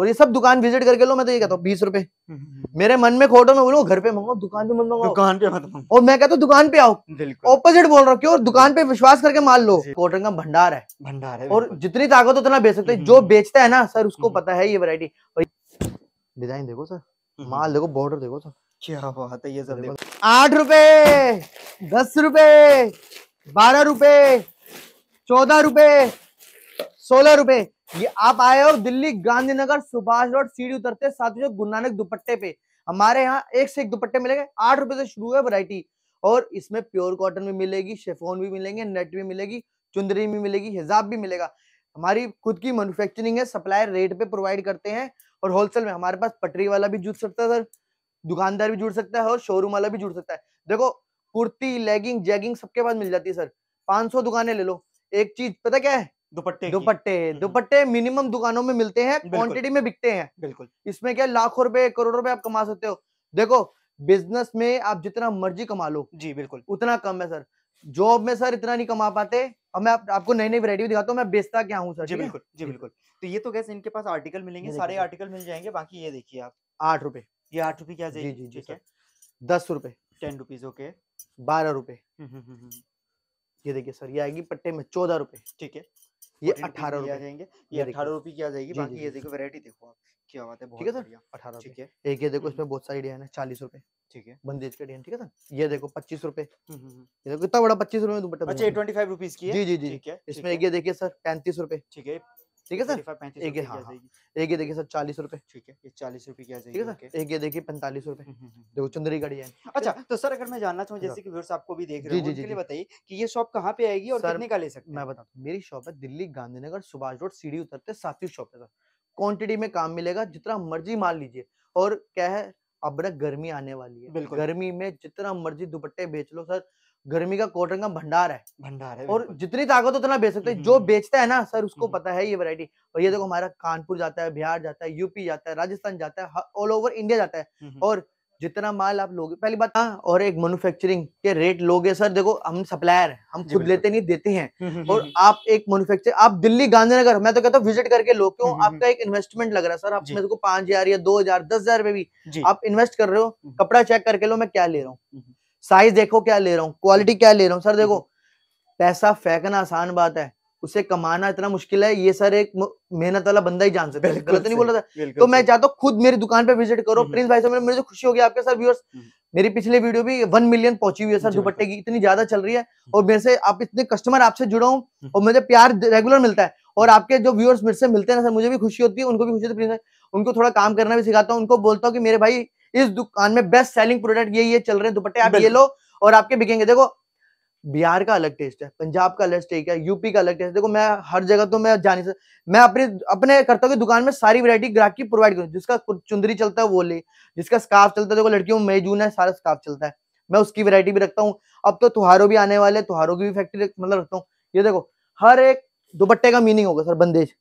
और ये सब दुकान विजिट करके लो मैं तो ये कहता हूँ बीस रुपए हम्म, मेरे मन में खोटो मैं बोलूँ घर पे मंगाओ दुकान पे मंगाओ दुकान पे मत और मैं कहता हूँ दुकान पे आओ ऑपोजिट बोल रहा हूँ क्यों दुकान पे विश्वास करके माल लो कॉटन का भंडार है भंडार है और जितनी ताकत हो उतना बेच सकते जो हम्म। बेचता है ना सर उसको हम्म। पता है ये वरायटी डिजाइन देखो सर माल देखो बॉर्डर देखो सर क्या बात है ये सर देखो आठ रुपए दस रुपए बारह रुपए चौदह रुपए सोलह रुपए ये आप आए हो दिल्ली गांधीनगर सुभाष रोड सीढ़ी उतरते साथ ही गुरु नानक दुपट्टे पे हमारे यहाँ एक से एक दुपट्टे मिलेंगे आठ रुपए से शुरू है वैरायटी और इसमें प्योर कॉटन भी मिलेगी शेफोन भी मिलेंगे नेट भी मिलेगी चुंदरी भी मिलेगी हिजाब भी मिलेगा हमारी खुद की मैन्युफैक्चरिंग है सप्लायर रेट पे प्रोवाइड करते हैं और होलसेल में हमारे पास पटरी वाला भी जुड़ सकता है सर दुकानदार भी जुड़ सकता है और शोरूम वाला भी जुड़ सकता है देखो कुर्ती लेगिंग जैगिंग सबके पास मिल जाती है सर 500 दुकानें ले लो एक चीज पता क्या है दुपट्टे दुपट्टे हम्म। दुपट्टे मिनिमम दुकानों में मिलते हैं क्वांटिटी में बिकते हैं बिल्कुल इसमें क्या लाखों रुपए करोड़ रुपए आप कमा सकते हो देखो बिजनेस में आप जितना मर्जी कमा लो जी बिल्कुल उतना कम है सर जॉब में सर इतना नहीं कमा पाते और मैं आप, आपको नई नई वरायटी दिखाता हूँ मैं बेचता क्या हूँ सर जी बिल्कुल जी बिल्कुल तो ये तो कैसे इनके पास आर्टिकल मिलेंगे सारे आर्टिकल मिल जाएंगे बाकी ये देखिए आप आठ रुपए ये आठ रुपए क्या जी जी ठीक है दस रुपए टेन रुपीज ओके बारह रुपए हम्म, हम्म, ये देखिए सर ये आएगी पट्टे में चौदह रुपए ठीक है ये अठारह रुपए जाएंगे ये अठारह रुपए की आ जाएगी बाकी ये देखो वेरायटी देखो आप क्या बात है ठीक है सर अठारह एक ये देखो इसमें हम्म। बहुत सारी डिजाइन है चालीस रुपए ठीक है बंदेज का डिजाइन ठीक है सर ये देखो पच्चीस रुपए कितना हम्म, हम्म, बड़ा पच्चीस रुपए में दुपट्टा अच्छा ट्वेंटी फाइव रुपीज की जी जी जी इसमें एक ये देखिए सर पैंतीस रुपए ठीक है ठीक है सर एक ये हाँ, हाँ। एक ये देखिए सर चालीस रुपए ठीक है ये चालीस रुपए की आ जाएगी ठीक है सर एक ये देखिए पैंतालीस रुपए हम्म, हम्म, हम्म। देखो चंद्री का डिजाइन अच्छा तो सर अगर मैं जानना चाहूँ अच्छा। जैसे कि व्यूअर्स आपको भी देख रहे हैं बताइए कि ये शॉप कहाँ पे आएगी और कितने का ले सकते हैं मैं बताता हूँ मेरी शॉप है दिल्ली गांधीनगर सुभाष रोड सीढ़ी उतरते सातवीं शॉप है सर क्वांटिटी में काम मिलेगा जितना मर्जी मान लीजिए और क्या है अब ना गर्मी आने वाली है गर्मी में जितना मर्जी दुपट्टे बेच लो सर गर्मी का कॉटन का भंडार है भंडार है और जितनी ताकत उतना बेच सकते हैं हम्म, जो हम्म, हम्म। बेचता है ना सर उसको पता है ये वैरायटी और ये देखो हमारा कानपुर जाता है बिहार जाता है यूपी जाता है राजस्थान जाता है ऑल ओवर इंडिया जाता है और जितना माल आप लोगे पहली बात हाँ और एक मैन्युफैक्चरिंग के रेट लोगे सर देखो हम सप्लायर है हम खुद लेते नहीं देते हैं और आप एक मैन्युफैक्चर आप दिल्ली गांधीनगर मैं तो कहता हूँ विजिट करके लो क्यों आपका एक इन्वेस्टमेंट लग रहा है सर आप मेरे को पांच हजार या दो हजार दस हजार भी आप इन्वेस्ट कर रहे हो कपड़ा चेक करके लो मैं क्या ले रहा हूँ साइज देखो क्या ले रहा हूँ क्वालिटी क्या ले रहा हूँ सर देखो हम्म। पैसा फेंकना आसान बात है उसे कमाना इतना मुश्किल है ये सर एक मेहनत वाला बंदा ही जान सकता है गलत नहीं बोला था तो मैं चाहता हूँ खुद मेरी दुकान पे विजिट करो हम्म। प्रिंस भाई साहब मुझे तो खुशी होगी आपके सर व्यूअर्स हम्म। मेरी पिछले वीडियो भी वन मिलियन पहुंची हुई है सर दुपट्टे की इतनी ज्यादा चल रही है और मेरे से आप इतने कस्टमर आपसे जुड़ा हूँ और मुझे प्यार रेगुलर मिलता है और आपके जो व्यूअर्स मेरे से मिलते हैं ना सर मुझे भी खुशी होती है उनको भी खुशी होती है उनको थोड़ा काम करना भी सिखाता हूँ उनको बोलता हूँ कि मेरे भाई इस दुकान में बेस्ट सेलिंग प्रोडक्ट ये ये चल रहे हैं दुपट्टे आप ये लो और आपके बिकेंगे देखो बिहार का अलग टेस्ट है पंजाब का अलग टेस्ट है यूपी का अलग टेस्ट देखो मैं हर जगह तो मैं जा नहीं सकता मैं अपने अपने करता हूँ कि दुकान में सारी वैरायटी ग्राहक की प्रोवाइड करूँ जिसका चुंदरी चलता है वो ले जिसका स्काफ चलता है देखो लड़कियों में मई जून है सारा स्काफ चलता है मैं उसकी वैरायटी भी रखता हूँ अब तो त्योहारों भी आने वाले त्योहारों की भी फैक्ट्री मतलब रखता हूँ ये देखो हर एक दुपट्टे का मीनिंग होगा सर बंदेज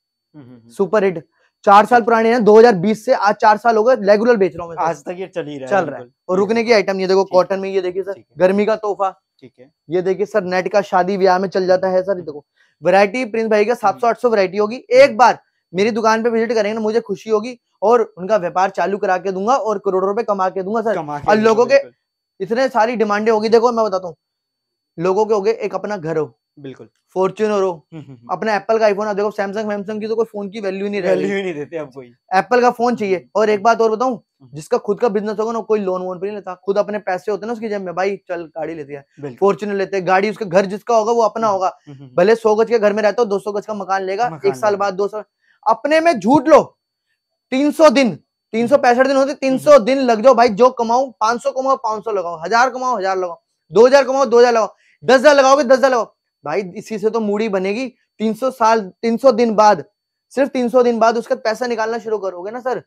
सुपर हिट चार साल पुराने हैं 2020 से आज चार साल हो गए रेगुलर बेच रहा हूँ आज तक ये चल ही रहा है चल रहा है और रुकने की आइटम ये देखो कॉटन में ये देखिए सर गर्मी का तोहफा ठीक है ये देखिए सर नेट का शादी ब्याह में चल जाता है सर देखो वरायटी प्रिंस भाई का हम्म। सात सौ आठ सौ वरायटी होगी एक हम्म। बार मेरी दुकान पे विजिट करेंगे ना मुझे खुशी होगी और उनका व्यापार चालू करा के दूंगा और करोड़ों रुपए कमा के दूंगा सर और लोगों के इतने सारी डिमांडे होगी देखो मैं बताता हूँ लोगों के हो गए एक अपना घर हो बिल्कुल फॉर्च्यूनर हो हम्म, हम्म, हम्म। अपना एप्पल का आईफोन देखो सैमसंग वैमसंग की तो कोई फोन की वैल्यू नहीं वैल्यू ही नहीं देते आपको एप्पल का फोन चाहिए और एक बात और बताऊं जिसका खुद का बिजनेस होगा ना कोई लोन वोन पे नहीं लेता खुद अपने पैसे होते ना उसकी जेब में भाई चल गाड़ी लेती है फॉर्चुनर लेते हैं गाड़ी उसके घर जिसका होगा वो अपना होगा भले सौ गज के घर में रहता हो दो सौ गज का मकान लेगा एक साल बाद दो साल अपने में झूठ लो तीन सौ दिन तीन सौ पैंसठ दिन होते तीन सौ दिन लग जाओ भाई जो कमाओ पांच सौ कमाओ पांच सौ लगाओ हजार कमाओ हजार लगाओ दो हजार कमाओ दो हजार लगाओ दस हजार लगाओगे दस हजार लगाओ भाई इसी से तो मूड़ी बनेगी 300 साल 300 दिन बाद सिर्फ 300 दिन बाद उसका पैसा निकालना शुरू करोगे ना सर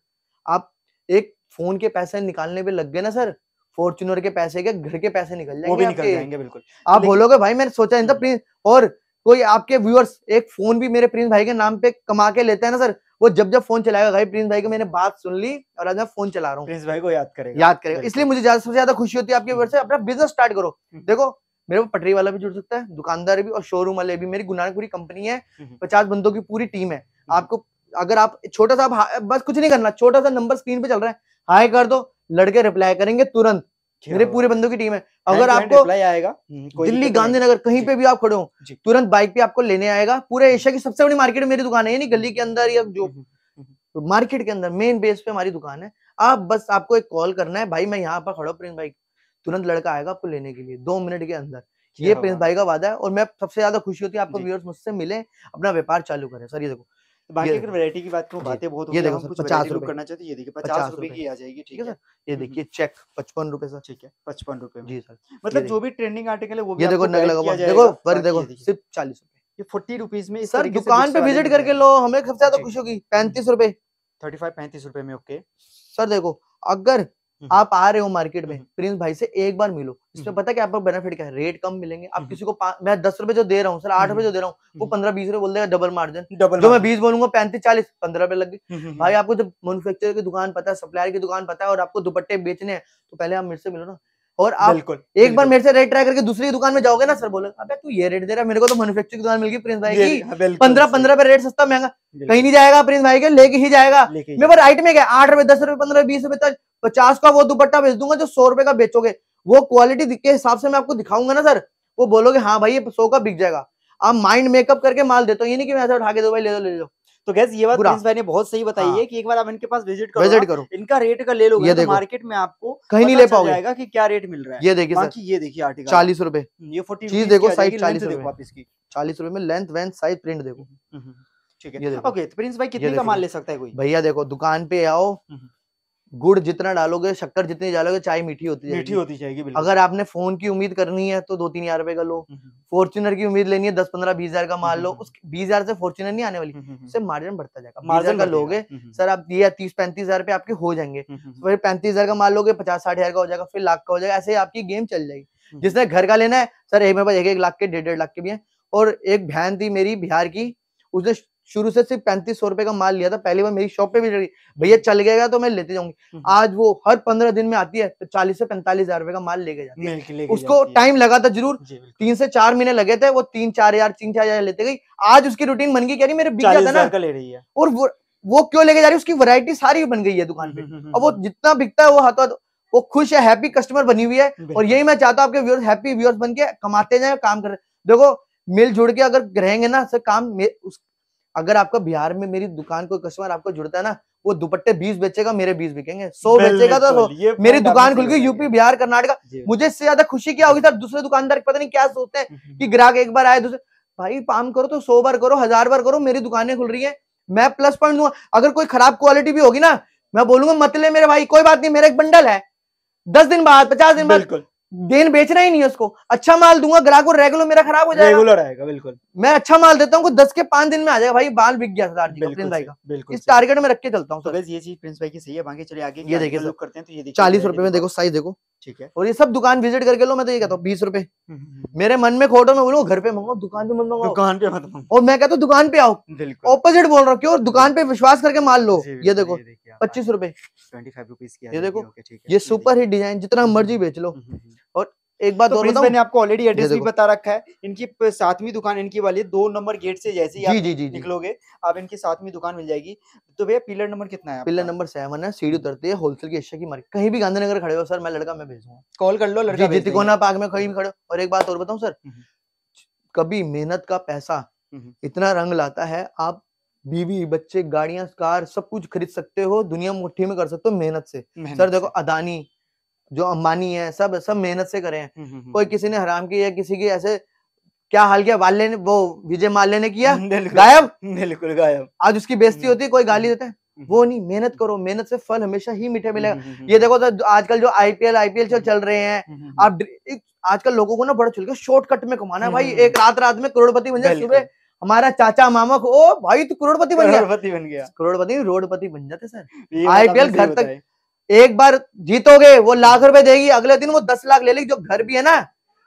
आप एक फोन के पैसे निकालने पे लग गए ना सर फॉर्चुनर के पैसे के घर के पैसे निकल जाएंगे वो भी निकल जाएंगे बिल्कुल आप बोलोगे भाई मैंने सोचा नहीं था हम्म। प्रिंस और कोई आपके व्यूअर्स एक फोन भी मेरे प्रिंस भाई के नाम पे कमा के लेते हैं ना सर वो जब जब फोन चलाएगा भाई प्रिंस भाई को मैंने बात सुन ली और आज मैं फोन चला रहा हूँ प्रिंस भाई को याद करेगा याद करेगा इसलिए मुझे ज्यादा सबसे ज्यादा खुशी होती है आपके व्यूअर्स से अपना बिजनेस स्टार्ट करो हम्म। देखो मेरे को पटरी वाला भी जुड़ सकता है दुकानदार भी और शोरूम वाले भी मेरी गुनानपुरी कंपनी है हम्म, हम्म। पचास बंदों की पूरी टीम है हम्म। आपको अगर आप छोटा सा हाँ, बस कुछ नहीं करना छोटा सा नंबर स्क्रीन पे चल रहा है हाय कर दो लड़के रिप्लाई करेंगे तुरंत मेरे पूरे बंदों की टीम है अगर आपको आएगा दिल्ली गांधीनगर कहीं पे भी आप खड़े हो तुरंत बाइक पे आपको लेने आएगा पूरे एशिया की सबसे बड़ी मार्केट मेरी दुकान है नहीं गली के अंदर या जो मार्केट के अंदर मेन बेस पे हमारी दुकान है आप बस आपको एक कॉल करना है भाई मैं यहाँ पर खड़ा हूँ भाई तुरंत लड़का आएगा आपको लेने के लिए दो मिनट के अंदर ये प्रिंस भाई का वादा है और मैं सबसे ज्यादा खुशी होती है आपको व्यूअर्स मुझसे मिले अपना व्यापार चालू करें सर ये देखो तो बाकी अगर वैरायटी की बात बातें बहुत पचास जो भी ट्रेंडिंग आर्टिकल है वो हाँ सिर्फ चालीस रुपए करके लो हमें सबसे ज्यादा खुशी होगी पैंतीस रुपए थर्टी फाइव पैंतीस रुपए में ओके सर देखो अगर हम्म। आप आ रहे हो मार्केट में प्रिंस हम्म। भाई से एक बार मिलो इसमें हम्म। पता क्या आपको बेनिफिट क्या है रेट कम मिलेंगे आप किसी को मैं दस रुपए जो दे रहा हूँ सर आठ रुपए जो दे रहा हूँ वो पंद्रह बीस रुपए बोल देगा डबल मार्जिन जो मैं बीस बोलूंगा पैंतीस चालीस पंद्रह रुपए लग गए भाई आपको जब मैनुफेक्चर की दुकान पता है सप्लायर की दुकान पता है और आपको दुपट्टे बेचने हैं तो पहले आप मेरे से मिलो ना और आप बिल्कुल, एक बिल्कुल। बार मेरे से रेट ट्राई करके दूसरी दुकान में जाओगे ना सर बोले अबे तू ये रेट दे रहा है मेरे को तो मैनुफेक्चर की दुकान मिल गई प्रिंस भाई की हाँ, पंद्रह पंद्रह पे रेट सस्ता महंगा कहीं नहीं जाएगा प्रिंस भाई के लेके ही जाएगा मेरे पर आइट में क्या आठ रुपए दस रुपए पंद्रह बीस रुपए तक पचास का वो दुपट्टा बेच दूंगा जो सौ रुपए का बेचोगे वो क्वालिटी के हिसाब से मैं आपको दिखाऊंगा ना सर वो बोलोगे हाँ भाई ये सौ का बिक जाएगा आप माइंड मेकअप करके माल देते हो ये नहीं कि मैं ऐसा उठा के दो भाई ले लो ले लो तो गैस ये बात प्रिंस भाई ने बहुत सही बताई है हाँ। कि एक बार आप इनके पास विजिट करो विजिट करो इनका रेट का ले लो लोगे तो मार्केट में आपको कहीं नहीं ले पाओगे जाएगा कि क्या रेट मिल रहा है ये देखिए बाकी ये देखिए आर्टिकल चालीस रुपए हम्म, ये फोर्टी चीज देखो साइज चालीस देखो आप इसकी चालीस रुपए में लेंथ वेंथ साइज प्रिंट देखो हम्म, हम्म, ठीक है ओके तो प्रिंस भाई कितने का माल ले सकता है कोई भैया देखो दुकान पे आओ गुड़ जितना डालोगे शक्कर जितनी डालोगे चाय मीठी होती जाएगी मीठी होती जाएगी बिल्कुल अगर आपने फोन की उम्मीद करनी है तो दो तीन हजार रुपए का लो हम्म, हम्म। फॉर्चुनर की उम्मीद लेनी है दस पंद्रह बीस हजार का माल हम्म, लो उस बीस हजार से फॉर्चुनर नहीं आने वाली उससे मार्जिन बढ़ता जाएगा मार्जिन का लोगे सर आप ये तीस पैंतीस हजार रुपए आपके हो जाएंगे फिर पैंतीस हजार का माल लोगे पचास साठ हजार का हो जाएगा फिर लाख का हो जाएगा ऐसे आपकी गेम चल जाएगी जिसने घर का लेना है सर एक मेरे पास एक एक लाख के डेढ़ डेढ़ लाख के भी है और एक बहन थी मेरी बिहार की उसने शुरू से सिर्फ पैंतीस सौ रुपए का माल लिया था पहली बार मेरी शॉप पे भी चढ़ी भैया चल गएगा तो मैं लेते जाऊंगी हम्म। आज वो हर पंद्रह दिन में आती है तो चालीस से पैंतालीस हजार रुपए का माल लेके जाती है ले उसको टाइम लगा था जरूर तीन से चार महीने लगे थे वो तीन चार हजार तीन चार हजार लेते गई आज उसकी रूटीन बन गई कह रही मेरे बिक जाता ना ले रही है और वो क्यों लेके जा रही है उसकी वरायटी सारी बन गई है दुकान पे और हम्म, हम्म, वो जितना बिकता है वो हाथों वो खुश है हैप्पी कस्टमर बनी हुई है और यही मैं चाहता हूँ आपके व्यूअर्स हैप्पी व्यूअर्स बन के कमाते जाए काम कर देखो मिल जुड़ के अगर रहेंगे ना सर काम उस अगर आपका बिहार में मेरी दुकान कोई कस्टमर आपको जुड़ता है ना वो दुपट्टे बीस बेचेगा मेरे बीस बिकेंगे सौ बेचेगा तो मेरी दुकान खुल गई यूपी बिहार कर्नाटक मुझे इससे ज्यादा खुशी क्या होगी सर दूसरे दुकानदार पता नहीं क्या सोचते हैं हम्म, हम्म। कि ग्राहक एक बार आए दूसरे भाई काम करो तो सौ बार करो हजार बार करो मेरी दुकानें खुल रही है मैं प्लस पॉइंट दूंगा अगर कोई खराब क्वालिटी भी होगी ना मैं बोलूंगा मतले मेरे भाई कोई बात नहीं मेरा एक बंडल है दस दिन बाद पचास दिन बाद देन बेचना ही नहीं है उसको अच्छा माल दूंगा ग्राहक को रेगुलर मेरा खराब हो जाएगा रेगुलर आएगा बिल्कुल मैं अच्छा माल देता हूँ दस के पांच दिन में आ जाएगा भाई बाल बिक गया सरदार भाई का बिल्कुल इस टारगेट में रख के चलता हूँ तो ये चीज प्रिंस भाई की सही है आगे देखिए तो चालीस रुपए में देखो साइज देखो ठीक है और ये सब दुकान विजिट करके लो मैं तो ये कहता हूँ बीस रुपए हम्म, हम्म, हम्म। मेरे मन में खोटो मैं बोलो घर पे मंगाओ दुकान पे मत मंगाओ दुकान पे मत मंगाओ और मैं कहता हूँ दुकान पे आओ ऑपोजिट बोल रहा हूँ क्यों दुकान पे विश्वास करके माल लो ये देखो पच्चीस रुपए ट्वेंटी फाइव रुपीज ये देखो ये सुपर हिट डिजाइन जितना मर्जी बेच लो और एक बात तो मैंने आपको ऑलरेडी एड्रेस भी बता रखा है इनकी सातवीं दुकान इनकी वाली दो नंबर गेट से जैसे ही जी, जी, जी, निकलोगे आप इनकी सातवीं दुकान मिल जाएगी तो भैया पिलर नंबर कितना है पिलर नंबर सेवन है सीढ़ी उतरती है होलसेल की एशिया की मार्केट कहीं भी गांधीनगर खड़े हो सर मैं लड़का मैं भेजूंगा कॉल कर लो लड़का तिकोना पार्क में कहीं भी खड़े और एक बात और बताऊँ सर हम्म, हम्म। कभी मेहनत का पैसा हम्म, इतना रंग लाता है आप बीवी बच्चे गाड़ियां कार सब कुछ खरीद सकते हो दुनिया मुठ्ठी में कर सकते हो मेहनत से सर देखो अदानी जो अंबानी है सब सब मेहनत से करे हैं हम्म, हम्म, हम्म। कोई किसी ने हराम की या किसी की ऐसे क्या हाल किया वाले ने वो विजय माल्य ने किया गायब बिल्कुल गायब आज उसकी बेस्ती होती है कोई गाली देते है वो नहीं मेहनत करो मेहनत से फल हमेशा ही मीठे मिलेगा ये देखो तो आजकल जो आईपीएल आईपीएल चल चल रहे हैं आप आजकल लोगों को ना बड़ा चुल शॉर्टकट में कमाना है भाई एक रात रात में करोड़पति बन जाए सुबह हमारा चाचा मामा को ओ भाई तू करोड़पति बन गया करोड़पति बन गया करोड़पति रोडपति बन जाते सर आईपीएल घर तक एक बार जीतोगे वो लाख रुपए देगी अगले दिन वो दस लाख ले लेगी जो घर भी है ना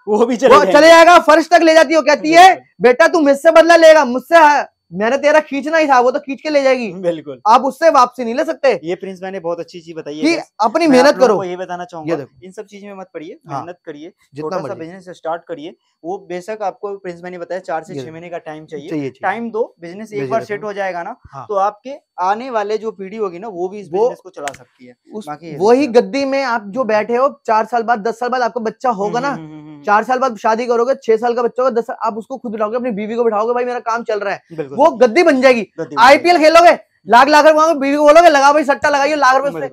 वो भी चले, वो चले जाएगा फर्श तक ले जाती है वो कहती है बेटा तू मुझसे बदला लेगा मुझसे हाँ, मैंने तेरा खींचना ही था वो तो खींच के ले जाएगी बिल्कुल आप उससे वापसी नहीं ले सकते ये प्रिंस मैंने बहुत अच्छी चीज बताई है अपनी मेहनत करो ये बताना चाहूंगा इन सब चीज में मत पड़िए हाँ। मेहनत करिए छोटा सा बिजनेस स्टार्ट करिए वो बेशक आपको प्रिंस मैंने बताया चार से छह महीने का टाइम चाहिए टाइम दो बिजनेस एक बार सेट हो जाएगा ना हाँ। तो आपके आने वाले जो पीढ़ी होगी ना वो भी इस बिजनेस को चला सकती है वही गद्दी में आप जो बैठे हो चार साल बाद दस साल बाद आपका बच्चा होगा हम्म, ना हम्म, हम्म, चार साल बाद शादी करोगे छह साल का बच्चा होगा दस आप उसको खुद बिठाओगे अपनी बीवी को बिठाओगे भाई मेरा काम चल रहा है वो गद्दी बन जाएगी आईपीएल खेलोगे लाख लाख रुपए बीवी को बोलोगे लगा भाई सट्टा लगाइए लाख रुपए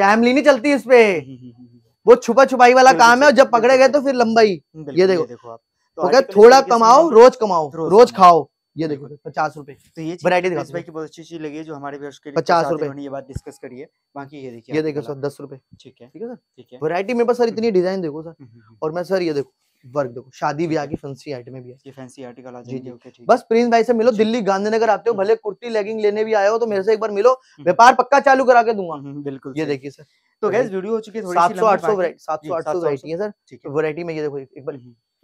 फैमिली नहीं चलती इस पे हम्म, हम्म, हम्म, वो छुपा छुपाई वाला काम है और जब पकड़े गए तो फिर लंबाई ये देखो, देखो आप तो थोड़ा कमाओ रोज कमाओ रोज खाओ ये देखो पचास रुपए तो ये वरायटी दिखा भाई की बहुत अच्छी चीज लगी है जो हमारे के पचास रुपए ये बात डिस्कस करिए बाकी ये देखिए ये देखो सर दस रुपए ठीक है ठीक है सर ठीक है वरायटी में बस सर हम्म। इतनी डिजाइन देखो सर हम्म, हम्म, और मैं सर ये देखो वर्क देखो शादी ब्याह की फैंसी आइटम भी है ये फैंसी आर्टिकल आ जाएगी ओके ठीक बस प्रिंस भाई से मिलो दिल्ली गांधीनगर आते हो भले कुर्ती लेगिंग लेने भी आए हो तो मेरे से एक बार मिलो व्यापार पक्का चालू करा के दूंगा बिल्कुल ये देखिए सर तो गैस वीडियो तो हो चुकी है सात सौ आठ सौ सात सौ आठ सौ वरायटी है सर वरायटी तो में ये देखो एक बार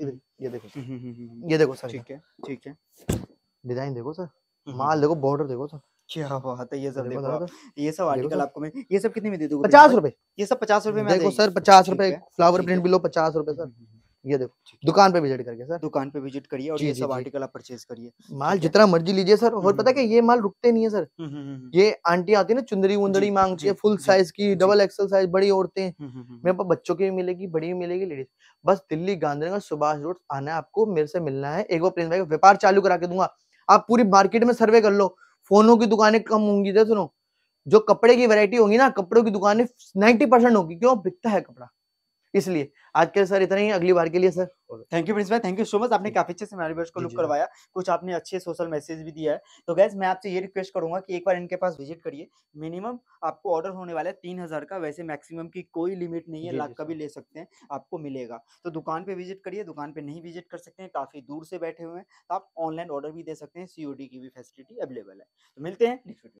ये देखो ये देखो सर ठीक है ठीक है डिजाइन देखो सर हम्म। माल देखो बॉर्डर देखो सर क्या बात है ये सब देखो, देखो, ये सब आर्टिकल आपको मैं ये सब कितने में दे दूंगा पचास रुपए ये सब पचास रुपए में देखो सर पचास रुपए फ्लावर प्रिंट भी लो पचास रुपए सर हम्म, हम्म, ये देखो दुकान पे विजिट करके सर दुकान पे विजिट करिए और ये सब आर्टिकल आप परचेज करिए माल जितना मर्जी लीजिए सर और पता है ये माल रुकते नहीं है सर ये आंटी आती है ना चुंदरी उंदरी मांगती है फुल साइज की डबल एक्सल साइज बड़ी औरतें मेरे पास बच्चों की भी मिलेगी बड़ी भी मिलेगी लेडीज बस दिल्ली गांधीनगर सुभाष रोड आना है आपको मेरे से मिलना है एक बार प्रिंस भाई का व्यापार चालू करा के दूंगा आप पूरी मार्केट में सर्वे कर लो फोनों की दुकानें कम होंगी तो सुनो जो कपड़े की वैरायटी होगी ना कपड़ों की दुकानें 90 परसेंट होगी क्यों बिकता है कपड़ा इसलिए आज के सर इतना ही अगली बार के लिए sir thank you principal thank you so much आपने काफी अच्छे से मेरे को लुक करवाया कुछ आपने अच्छे सोशल मैसेज भी दिया है तो गैस मैं आपसे ये रिक्वेस्ट करूंगा कि एक बार इनके पास विजिट करिए मिनिमम आपको ऑर्डर होने वाला है तीन हजार का वैसे मैक्सिमम की कोई लिमिट नहीं है लाख का भी ले सकते हैं आपको मिलेगा तो दुकान पे विजिट करिए दुकान पे नहीं विजिट कर सकते हैं काफी दूर से बैठे हुए हैं तो आप ऑनलाइन ऑर्डर भी दे सकते हैं सीओडी की भी फैसिलिटी अवेलेबल है तो मिलते हैं नेक्स्ट